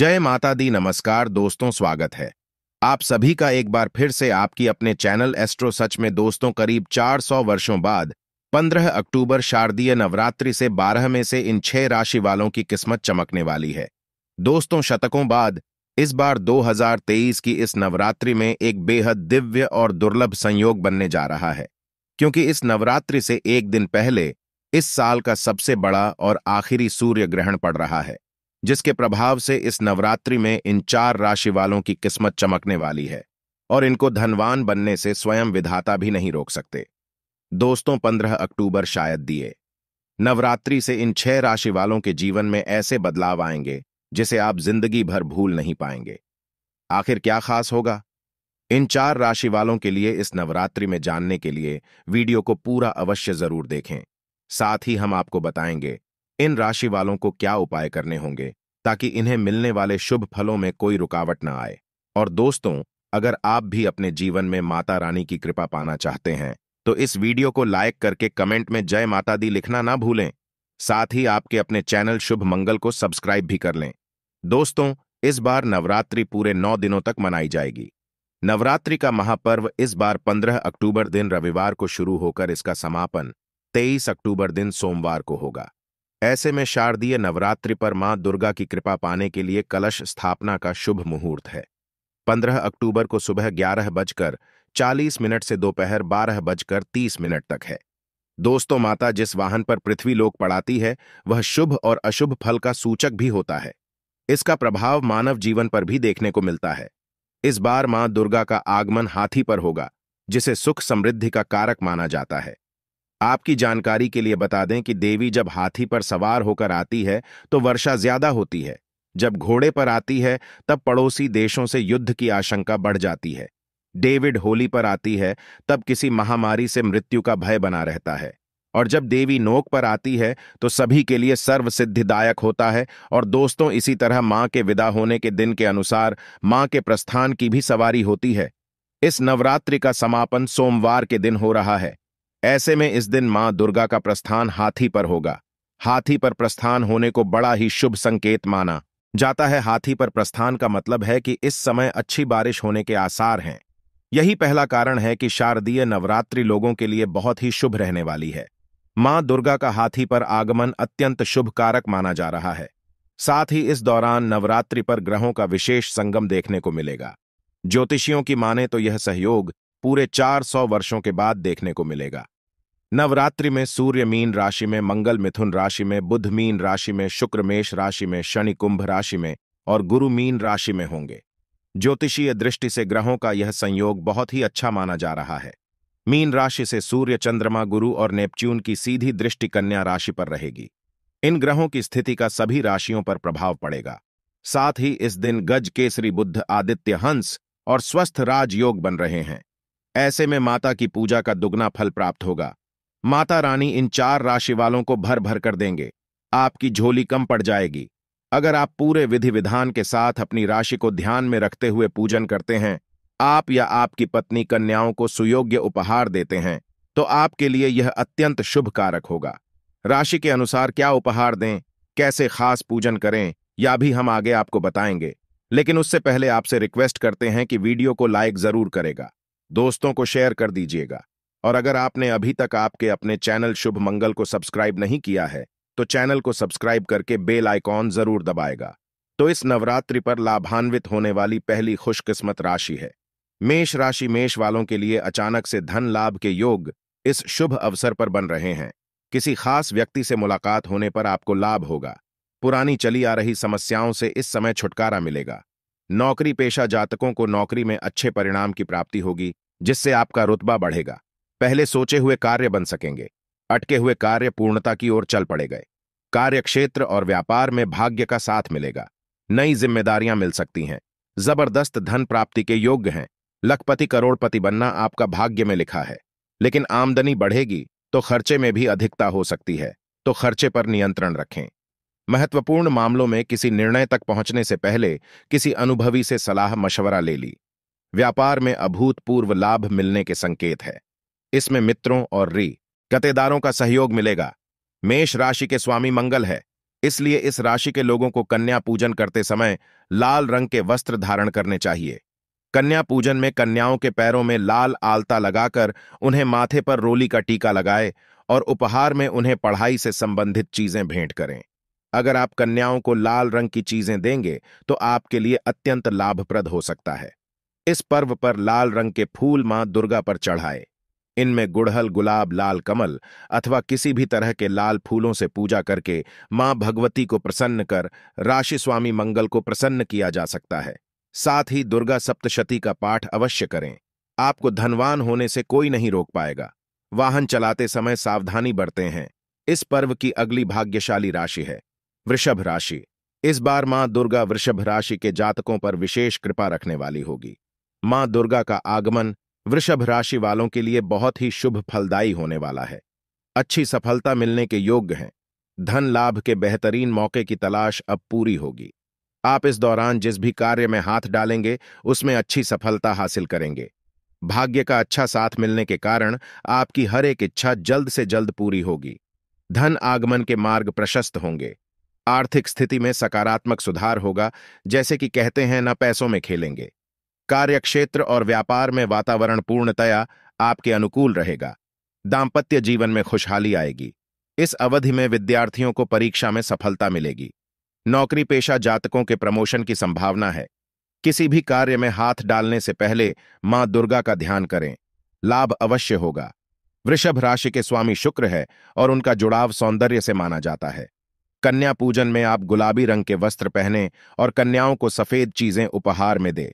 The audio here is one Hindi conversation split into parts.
जय माता दी नमस्कार दोस्तों स्वागत है आप सभी का एक बार फिर से आपकी अपने चैनल एस्ट्रो सच में दोस्तों करीब 400 वर्षों बाद 15 अक्टूबर शारदीय नवरात्रि से 12 में से इन छह राशि वालों की किस्मत चमकने वाली है दोस्तों शतकों बाद इस बार 2023 की इस नवरात्रि में एक बेहद दिव्य और दुर्लभ संयोग बनने जा रहा है क्योंकि इस नवरात्रि से एक दिन पहले इस साल का सबसे बड़ा और आखिरी सूर्य ग्रहण पड़ रहा है जिसके प्रभाव से इस नवरात्रि में इन चार राशि वालों की किस्मत चमकने वाली है और इनको धनवान बनने से स्वयं विधाता भी नहीं रोक सकते दोस्तों पंद्रह अक्टूबर शायद दिए नवरात्रि से इन छह राशि वालों के जीवन में ऐसे बदलाव आएंगे जिसे आप जिंदगी भर भूल नहीं पाएंगे आखिर क्या खास होगा इन चार राशि वालों के लिए इस नवरात्रि में जानने के लिए वीडियो को पूरा अवश्य जरूर देखें साथ ही हम आपको बताएंगे इन राशि वालों को क्या उपाय करने होंगे ताकि इन्हें मिलने वाले शुभ फलों में कोई रुकावट न आए और दोस्तों अगर आप भी अपने जीवन में माता रानी की कृपा पाना चाहते हैं तो इस वीडियो को लाइक करके कमेंट में जय माता दी लिखना ना भूलें साथ ही आपके अपने चैनल शुभ मंगल को सब्सक्राइब भी कर लें दोस्तों इस बार नवरात्रि पूरे नौ दिनों तक मनाई जाएगी नवरात्रि का महापर्व इस बार 15 अक्टूबर दिन रविवार को शुरू होकर इसका समापन 23 अक्टूबर दिन सोमवार को होगा ऐसे में शारदीय नवरात्रि पर मां दुर्गा की कृपा पाने के लिए कलश स्थापना का शुभ मुहूर्त है 15 अक्टूबर को सुबह ग्यारह बजकर 40 मिनट से दोपहर बारह बजकर 30 मिनट तक है दोस्तों माता जिस वाहन पर पृथ्वी लोक पड़ाती है वह शुभ और अशुभ फल का सूचक भी होता है इसका प्रभाव मानव जीवन पर भी देखने को मिलता है इस बार मां दुर्गा का आगमन हाथी पर होगा जिसे सुख समृद्धि का कारक माना जाता है आपकी जानकारी के लिए बता दें कि देवी जब हाथी पर सवार होकर आती है तो वर्षा ज्यादा होती है जब घोड़े पर आती है तब पड़ोसी देशों से युद्ध की आशंका बढ़ जाती है डेविड होली पर आती है तब किसी महामारी से मृत्यु का भय बना रहता है और जब देवी नोक पर आती है तो सभी के लिए सर्व सिद्धिदायक होता है और दोस्तों इसी तरह माँ के विदा होने के दिन के अनुसार माँ के प्रस्थान की भी सवारी होती है इस नवरात्रि का समापन सोमवार के दिन हो रहा है ऐसे में इस दिन मां दुर्गा का प्रस्थान हाथी पर होगा हाथी पर प्रस्थान होने को बड़ा ही शुभ संकेत माना जाता है हाथी पर प्रस्थान का मतलब है कि इस समय अच्छी बारिश होने के आसार हैं यही पहला कारण है कि शारदीय नवरात्रि लोगों के लिए बहुत ही शुभ रहने वाली है मां दुर्गा का हाथी पर आगमन अत्यंत शुभ कारक माना जा रहा है साथ ही इस दौरान नवरात्रि पर ग्रहों का विशेष संगम देखने को मिलेगा ज्योतिषियों की माने तो यह सहयोग पूरे 400 वर्षों के बाद देखने को मिलेगा नवरात्रि में सूर्य मीन राशि में मंगल मिथुन राशि में बुध मीन राशि में शुक्र मेष राशि में शनि कुंभ राशि में और गुरु मीन राशि में होंगे ज्योतिषीय दृष्टि से ग्रहों का यह संयोग बहुत ही अच्छा माना जा रहा है मीन राशि से सूर्य चंद्रमा गुरु और नेपच्यून की सीधी दृष्टि कन्या राशि पर रहेगी इन ग्रहों की स्थिति का सभी राशियों पर प्रभाव पड़ेगा साथ ही इस दिन गज केसरी बुद्ध आदित्य हंस और स्वस्थ राजयोग बन रहे हैं ऐसे में माता की पूजा का दुगना फल प्राप्त होगा माता रानी इन चार राशि वालों को भर भर कर देंगे आपकी झोली कम पड़ जाएगी अगर आप पूरे विधि विधान के साथ अपनी राशि को ध्यान में रखते हुए पूजन करते हैं आप या आपकी पत्नी कन्याओं को सुयोग्य उपहार देते हैं तो आपके लिए यह अत्यंत शुभ कारक होगा राशि के अनुसार क्या उपहार दें कैसे खास पूजन करें या भी हम आगे आपको बताएंगे लेकिन उससे पहले आपसे रिक्वेस्ट करते हैं कि वीडियो को लाइक जरूर करेगा दोस्तों को शेयर कर दीजिएगा और अगर आपने अभी तक आपके अपने चैनल शुभ मंगल को सब्सक्राइब नहीं किया है तो चैनल को सब्सक्राइब करके बेल आइकॉन जरूर दबाएगा तो इस नवरात्रि पर लाभान्वित होने वाली पहली खुशकिस्मत राशि है मेष राशि मेष वालों के लिए अचानक से धन लाभ के योग इस शुभ अवसर पर बन रहे हैं किसी खास व्यक्ति से मुलाकात होने पर आपको लाभ होगा पुरानी चली आ रही समस्याओं से इस समय छुटकारा मिलेगा नौकरी पेशा जातकों को नौकरी में अच्छे परिणाम की प्राप्ति होगी जिससे आपका रुतबा बढ़ेगा पहले सोचे हुए कार्य बन सकेंगे अटके हुए कार्य पूर्णता की ओर चल पड़े गए कार्यक्षेत्र और व्यापार में भाग्य का साथ मिलेगा नई जिम्मेदारियां मिल सकती हैं जबरदस्त धन प्राप्ति के योग्य हैं लखपति करोड़पति बनना आपका भाग्य में लिखा है लेकिन आमदनी बढ़ेगी तो खर्चे में भी अधिकता हो सकती है तो खर्चे पर नियंत्रण रखें महत्वपूर्ण मामलों में किसी निर्णय तक पहुंचने से पहले किसी अनुभवी से सलाह मशवरा ले ली व्यापार में अभूतपूर्व लाभ मिलने के संकेत है इसमें मित्रों और री गतेदारों का सहयोग मिलेगा मेष राशि के स्वामी मंगल है इसलिए इस राशि के लोगों को कन्या पूजन करते समय लाल रंग के वस्त्र धारण करने चाहिए कन्या पूजन में कन्याओं के पैरों में लाल आलता लगाकर उन्हें माथे पर रोली का टीका लगाए और उपहार में उन्हें पढ़ाई से संबंधित चीजें भेंट करें अगर आप कन्याओं को लाल रंग की चीजें देंगे तो आपके लिए अत्यंत लाभप्रद हो सकता है इस पर्व पर लाल रंग के फूल मां दुर्गा पर चढ़ाए इनमें गुड़हल गुलाब लाल कमल अथवा किसी भी तरह के लाल फूलों से पूजा करके मां भगवती को प्रसन्न कर राशि स्वामी मंगल को प्रसन्न किया जा सकता है साथ ही दुर्गा सप्तशती का पाठ अवश्य करें आपको धनवान होने से कोई नहीं रोक पाएगा वाहन चलाते समय सावधानी बरते हैं इस पर्व की अगली भाग्यशाली राशि है वृषभ राशि इस बार मां दुर्गा वृषभ राशि के जातकों पर विशेष कृपा रखने वाली होगी मां दुर्गा का आगमन वृषभ राशि वालों के लिए बहुत ही शुभ फलदायी होने वाला है अच्छी सफलता मिलने के योग्य हैं धन लाभ के बेहतरीन मौके की तलाश अब पूरी होगी आप इस दौरान जिस भी कार्य में हाथ डालेंगे उसमें अच्छी सफलता हासिल करेंगे भाग्य का अच्छा साथ मिलने के कारण आपकी हर एक इच्छा जल्द से जल्द पूरी होगी धन आगमन के मार्ग प्रशस्त होंगे आर्थिक स्थिति में सकारात्मक सुधार होगा जैसे कि कहते हैं न पैसों में खेलेंगे कार्यक्षेत्र और व्यापार में वातावरण पूर्णतया आपके अनुकूल रहेगा दाम्पत्य जीवन में खुशहाली आएगी इस अवधि में विद्यार्थियों को परीक्षा में सफलता मिलेगी नौकरी पेशा जातकों के प्रमोशन की संभावना है किसी भी कार्य में हाथ डालने से पहले मां दुर्गा का ध्यान करें लाभ अवश्य होगा वृषभ राशि के स्वामी शुक्र है और उनका जुड़ाव सौंदर्य से माना जाता है कन्या पूजन में आप गुलाबी रंग के वस्त्र पहने और कन्याओं को सफेद चीजें उपहार में दे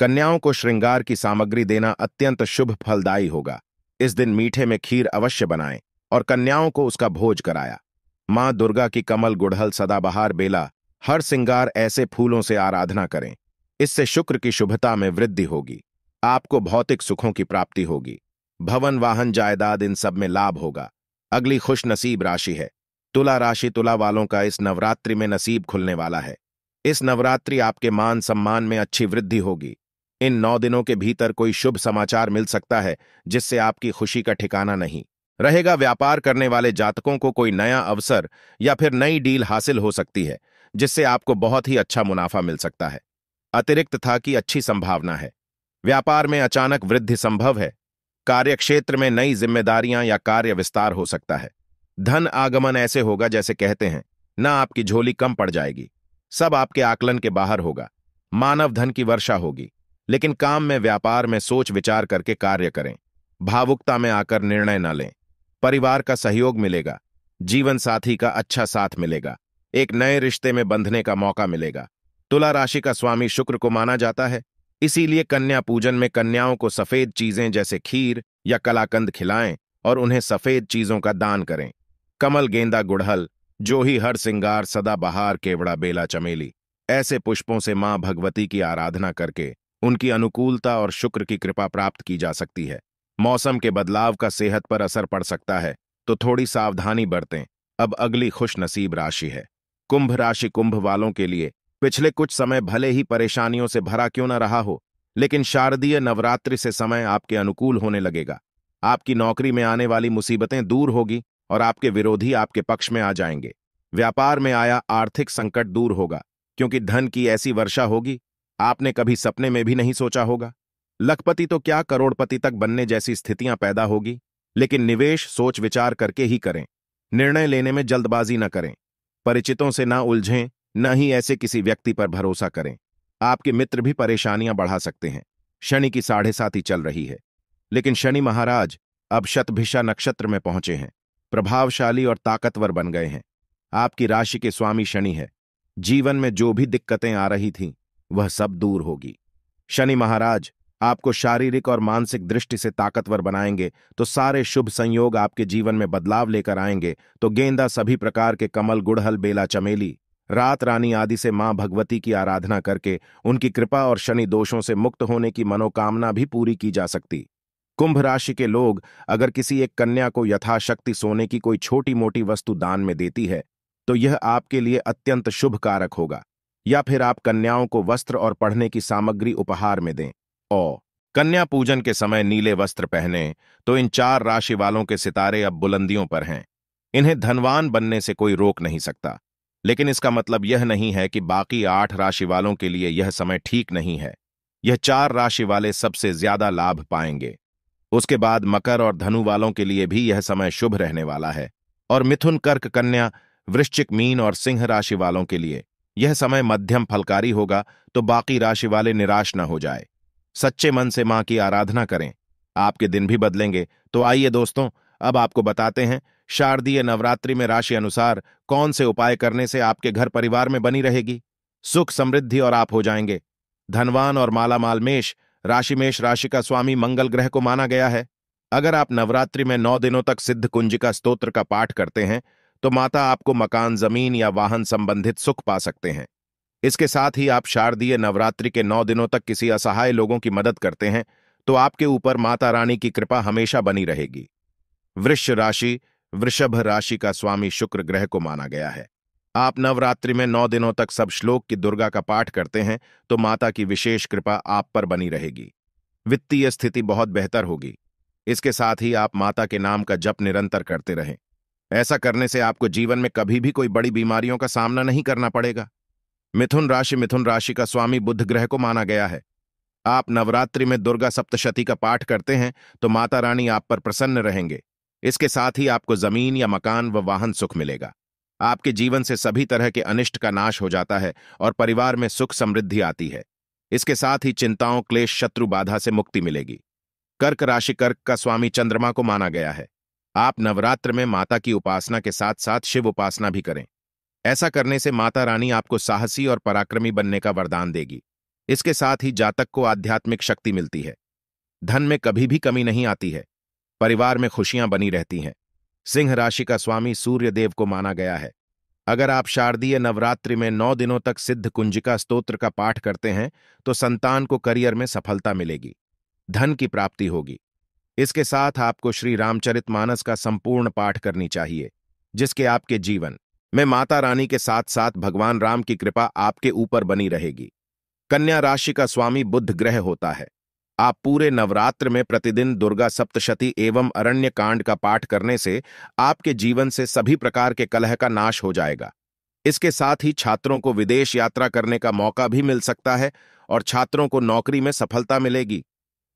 कन्याओं को श्रृंगार की सामग्री देना अत्यंत शुभ फलदायी होगा इस दिन मीठे में खीर अवश्य बनाएं और कन्याओं को उसका भोज कराया मां दुर्गा की कमल गुड़हल सदाबहार बेला हर श्रृंगार ऐसे फूलों से आराधना करें इससे शुक्र की शुभता में वृद्धि होगी आपको भौतिक सुखों की प्राप्ति होगी भवन वाहन जायदाद इन सब में लाभ होगा अगली खुशनसीब राशि है तुला राशि तुला वालों का इस नवरात्रि में नसीब खुलने वाला है इस नवरात्रि आपके मान सम्मान में अच्छी वृद्धि होगी इन नौ दिनों के भीतर कोई शुभ समाचार मिल सकता है जिससे आपकी खुशी का ठिकाना नहीं रहेगा व्यापार करने वाले जातकों को कोई नया अवसर या फिर नई डील हासिल हो सकती है जिससे आपको बहुत ही अच्छा मुनाफा मिल सकता है अतिरिक्त था कि अच्छी संभावना है व्यापार में अचानक वृद्धि संभव है कार्यक्षेत्र में नई जिम्मेदारियां या कार्य विस्तार हो सकता है धन आगमन ऐसे होगा जैसे कहते हैं ना आपकी झोली कम पड़ जाएगी सब आपके आकलन के बाहर होगा मानव धन की वर्षा होगी लेकिन काम में व्यापार में सोच विचार करके कार्य करें भावुकता में आकर निर्णय न लें परिवार का सहयोग मिलेगा जीवन साथी का अच्छा साथ मिलेगा एक नए रिश्ते में बंधने का मौका मिलेगा तुला राशि का स्वामी शुक्र को माना जाता है इसीलिए कन्या पूजन में कन्याओं को सफेद चीजें जैसे खीर या कलाकंद खिलाएं और उन्हें सफेद चीजों का दान करें कमल गेंदा गुड़हल जो ही हर सिंगार सदा बहार केवड़ा बेला चमेली ऐसे पुष्पों से मां भगवती की आराधना करके उनकी अनुकूलता और शुक्र की कृपा प्राप्त की जा सकती है मौसम के बदलाव का सेहत पर असर पड़ सकता है तो थोड़ी सावधानी बरतें अब अगली खुश नसीब राशि है कुंभ राशि कुंभ वालों के लिए पिछले कुछ समय भले ही परेशानियों से भरा क्यों न रहा हो लेकिन शारदीय नवरात्रि से समय आपके अनुकूल होने लगेगा आपकी नौकरी में आने वाली मुसीबतें दूर होगी और आपके विरोधी आपके पक्ष में आ जाएंगे व्यापार में आया आर्थिक संकट दूर होगा क्योंकि धन की ऐसी वर्षा होगी आपने कभी सपने में भी नहीं सोचा होगा लखपति तो क्या करोड़पति तक बनने जैसी स्थितियां पैदा होगी लेकिन निवेश सोच विचार करके ही करें निर्णय लेने में जल्दबाजी न करें परिचितों से ना उलझें न ही ऐसे किसी व्यक्ति पर भरोसा करें आपके मित्र भी परेशानियां बढ़ा सकते हैं शनि की साढ़े साथी चल रही है लेकिन शनि महाराज अब शतभिषा नक्षत्र में पहुंचे हैं प्रभावशाली और ताकतवर बन गए हैं आपकी राशि के स्वामी शनि है जीवन में जो भी दिक्कतें आ रही थीं वह सब दूर होगी शनि महाराज आपको शारीरिक और मानसिक दृष्टि से ताकतवर बनाएंगे तो सारे शुभ संयोग आपके जीवन में बदलाव लेकर आएंगे तो गेंदा सभी प्रकार के कमल गुड़हल बेला चमेली रात रानी आदि से मां भगवती की आराधना करके उनकी कृपा और शनि दोषों से मुक्त होने की मनोकामना भी पूरी की जा सकती कुंभ राशि के लोग अगर किसी एक कन्या को यथाशक्ति सोने की कोई छोटी मोटी वस्तु दान में देती है तो यह आपके लिए अत्यंत शुभ कारक होगा या फिर आप कन्याओं को वस्त्र और पढ़ने की सामग्री उपहार में दें और कन्या पूजन के समय नीले वस्त्र पहने तो इन चार राशि वालों के सितारे अब बुलंदियों पर हैं इन्हें धनवान बनने से कोई रोक नहीं सकता लेकिन इसका मतलब यह नहीं है कि बाकी आठ राशि वालों के लिए यह समय ठीक नहीं है यह चार राशि वाले सबसे ज्यादा लाभ पाएंगे उसके बाद मकर और धनु वालों के लिए भी यह समय शुभ रहने वाला है और मिथुन कर्क कन्या वृश्चिक मीन और सिंह राशि वालों के लिए यह समय मध्यम फलकारी होगा तो बाकी राशि वाले निराश न हो जाए सच्चे मन से मां की आराधना करें आपके दिन भी बदलेंगे तो आइए दोस्तों अब आपको बताते हैं शारदीय नवरात्रि में राशि अनुसार कौन से उपाय करने से आपके घर परिवार में बनी रहेगी सुख समृद्धि और आप हो जाएंगे धनवान और मालामाल मेष राशि मेष राशि का स्वामी मंगल ग्रह को माना गया है अगर आप नवरात्रि में नौ दिनों तक सिद्ध कुंज का का पाठ करते हैं तो माता आपको मकान जमीन या वाहन संबंधित सुख पा सकते हैं इसके साथ ही आप शारदीय नवरात्रि के नौ दिनों तक किसी असहाय लोगों की मदद करते हैं तो आपके ऊपर माता रानी की कृपा हमेशा बनी रहेगी वृक्ष राशि वृषभ राशि का स्वामी शुक्र ग्रह को माना गया है आप नवरात्रि में नौ दिनों तक सब श्लोक की दुर्गा का पाठ करते हैं तो माता की विशेष कृपा आप पर बनी रहेगी वित्तीय स्थिति बहुत बेहतर होगी इसके साथ ही आप माता के नाम का जप निरंतर करते रहें ऐसा करने से आपको जीवन में कभी भी कोई बड़ी बीमारियों का सामना नहीं करना पड़ेगा मिथुन राशि मिथुन राशि का स्वामी बुद्ध ग्रह को माना गया है आप नवरात्रि में दुर्गा सप्तशती का पाठ करते हैं तो माता रानी आप पर प्रसन्न रहेंगे इसके साथ ही आपको जमीन या मकान व वाहन सुख मिलेगा आपके जीवन से सभी तरह के अनिष्ट का नाश हो जाता है और परिवार में सुख समृद्धि आती है इसके साथ ही चिंताओं क्लेश शत्रु बाधा से मुक्ति मिलेगी कर्क राशि कर्क का स्वामी चंद्रमा को माना गया है आप नवरात्र में माता की उपासना के साथ साथ शिव उपासना भी करें ऐसा करने से माता रानी आपको साहसी और पराक्रमी बनने का वरदान देगी इसके साथ ही जातक को आध्यात्मिक शक्ति मिलती है धन में कभी भी कमी नहीं आती है परिवार में खुशियां बनी रहती हैं सिंह राशि का स्वामी सूर्यदेव को माना गया है अगर आप शारदीय नवरात्रि में नौ दिनों तक सिद्ध कुंजिका स्तोत्र का पाठ करते हैं तो संतान को करियर में सफलता मिलेगी धन की प्राप्ति होगी इसके साथ आपको श्री रामचरितमानस का संपूर्ण पाठ करनी चाहिए जिसके आपके जीवन में माता रानी के साथ साथ भगवान राम की कृपा आपके ऊपर बनी रहेगी कन्या राशि का स्वामी बुद्ध ग्रह होता है आप पूरे नवरात्र में प्रतिदिन दुर्गा सप्तशती एवं अरण्य कांड का पाठ करने से आपके जीवन से सभी प्रकार के कलह का नाश हो जाएगा इसके साथ ही छात्रों को विदेश यात्रा करने का मौका भी मिल सकता है और छात्रों को नौकरी में सफलता मिलेगी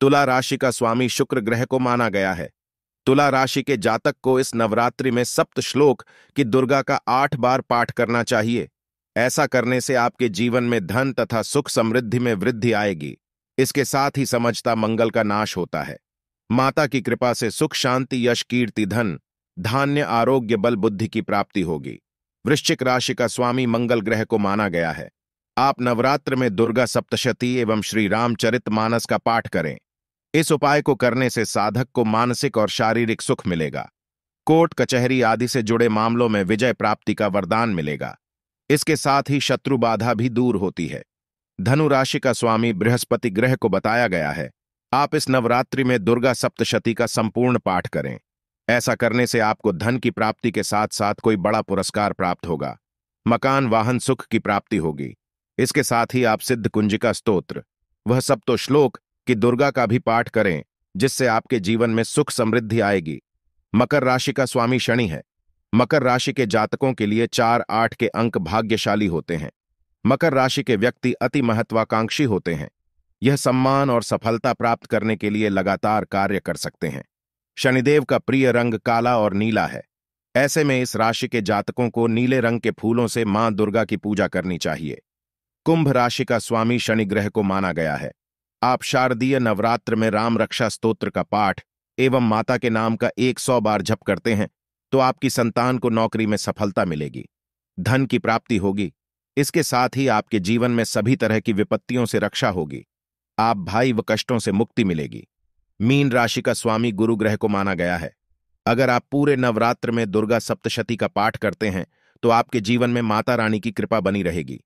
तुला राशि का स्वामी शुक्र ग्रह को माना गया है तुला राशि के जातक को इस नवरात्रि में सप्त श्लोक की दुर्गा का आठ बार पाठ करना चाहिए ऐसा करने से आपके जीवन में धन तथा सुख समृद्धि में वृद्धि आएगी इसके साथ ही समझता मंगल का नाश होता है माता की कृपा से सुख शांति यश कीर्ति धन धान्य आरोग्य बल बुद्धि की प्राप्ति होगी वृश्चिक राशि का स्वामी मंगल ग्रह को माना गया है आप नवरात्र में दुर्गा सप्तशती एवं श्री रामचरित मानस का पाठ करें इस उपाय को करने से साधक को मानसिक और शारीरिक सुख मिलेगा कोर्ट कचहरी आदि से जुड़े मामलों में विजय प्राप्ति का वरदान मिलेगा इसके साथ ही शत्रु बाधा भी दूर होती है धनु राशि का स्वामी बृहस्पति ग्रह को बताया गया है आप इस नवरात्रि में दुर्गा सप्तशती का संपूर्ण पाठ करें ऐसा करने से आपको धन की प्राप्ति के साथ साथ कोई बड़ा पुरस्कार प्राप्त होगा मकान वाहन सुख की प्राप्ति होगी इसके साथ ही आप सिद्ध कुंजिका स्त्रोत्र वह सप्तोश्लोक कि दुर्गा का भी पाठ करें जिससे आपके जीवन में सुख समृद्धि आएगी मकर राशि का स्वामी शनि है मकर राशि के जातकों के लिए चार आठ के अंक भाग्यशाली होते हैं मकर राशि के व्यक्ति अति महत्वाकांक्षी होते हैं यह सम्मान और सफलता प्राप्त करने के लिए लगातार कार्य कर सकते हैं शनिदेव का प्रिय रंग काला और नीला है ऐसे में इस राशि के जातकों को नीले रंग के फूलों से मां दुर्गा की पूजा करनी चाहिए कुंभ राशि का स्वामी शनि ग्रह को माना गया है आप शारदीय नवरात्र में राम रक्षा स्तोत्र का पाठ एवं माता के नाम का एक सौ बार जप करते हैं तो आपकी संतान को नौकरी में सफलता मिलेगी धन की प्राप्ति होगी इसके साथ ही आपके जीवन में सभी तरह की विपत्तियों से रक्षा होगी आप भाई व कष्टों से मुक्ति मिलेगी मीन राशि का स्वामी गुरु ग्रह को माना गया है अगर आप पूरे नवरात्र में दुर्गा सप्तशती का पाठ करते हैं तो आपके जीवन में माता रानी की कृपा बनी रहेगी